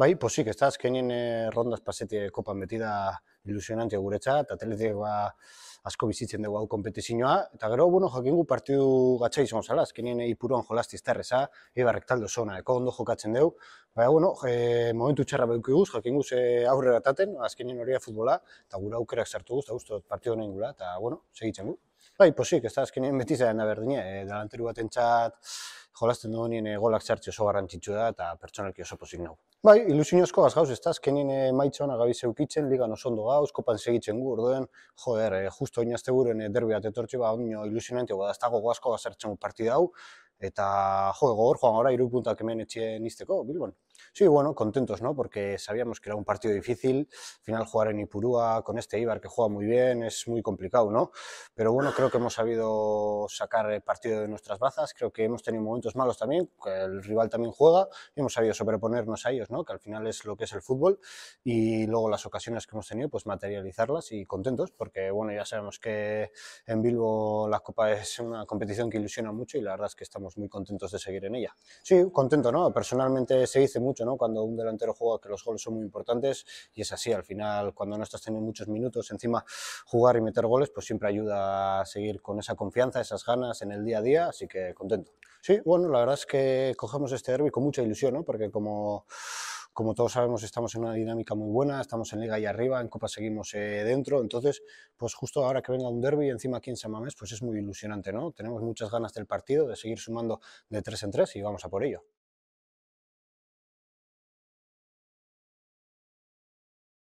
Bai, posik, ez da, azkenien eh, rondaz pasetik eh, kopan beti da ilusionantia eta ba, asko bizitzen dugu hau kompetizioa, eta gero, bueno, jakingu partidu gatsa izan zala, azkenien e, eh, ipuruan jolazti ibarrek taldo zona, eko ondo jokatzen dugu, baina, bueno, eh, momentu txarra behuk eguz, jakingu ze aurrera taten, azkenien horia futbola, eta gura aukerak sartu guz, eta guztot partidu nahi gula, eta, bueno, segitzen Bai, posik, ez da, azken beti zaren da behar e, eh, dalanteru bat entzat, jolazten dugu nien eh, golak zartzi oso garrantzitsua da eta pertsonalki oso posik nau. Bai, ilusio gaz gauz, ez da, azken e, eh, maitza hona zeukitzen, ligan oso ondo gauz, kopan segitzen gu, orduen, joder, e, justo inazte guren e, derbiat etortzi, ba, ondino ilusio nienti, ez dago gogoazko gazartzen partida hau, Eta, jo, gogor joan que me han hemen en izteko, Bilbon. Sí, bueno, contentos, ¿no? Porque sabíamos que era un partido difícil. Al final jugar en Ipurúa con este Ibar que juega muy bien es muy complicado, ¿no? Pero bueno, creo que hemos sabido sacar el partido de nuestras bazas. Creo que hemos tenido momentos malos también, que el rival también juega y hemos sabido sobreponernos a ellos, ¿no? Que al final es lo que es el fútbol y luego las ocasiones que hemos tenido, pues materializarlas y contentos, porque bueno, ya sabemos que en Bilbo la Copa es una competición que ilusiona mucho y la verdad es que estamos muy contentos de seguir en ella. Sí, contento, ¿no? Personalmente se dice mucho, ¿no? Cuando un delantero juega que los goles son muy importantes y es así, al final cuando no estás teniendo muchos minutos, encima jugar y meter goles, pues siempre ayuda a seguir con esa confianza, esas ganas en el día a día, así que contento. Sí, bueno, la verdad es que cogemos este derby con mucha ilusión, ¿no? Porque como como todos sabemos, estamos en una dinámica muy buena, estamos en Liga y arriba, en Copa seguimos eh, dentro, entonces, pues justo ahora que venga un derby encima aquí en Mamés pues es muy ilusionante, ¿no? Tenemos muchas ganas del partido, de seguir sumando de tres en tres y vamos a por ello.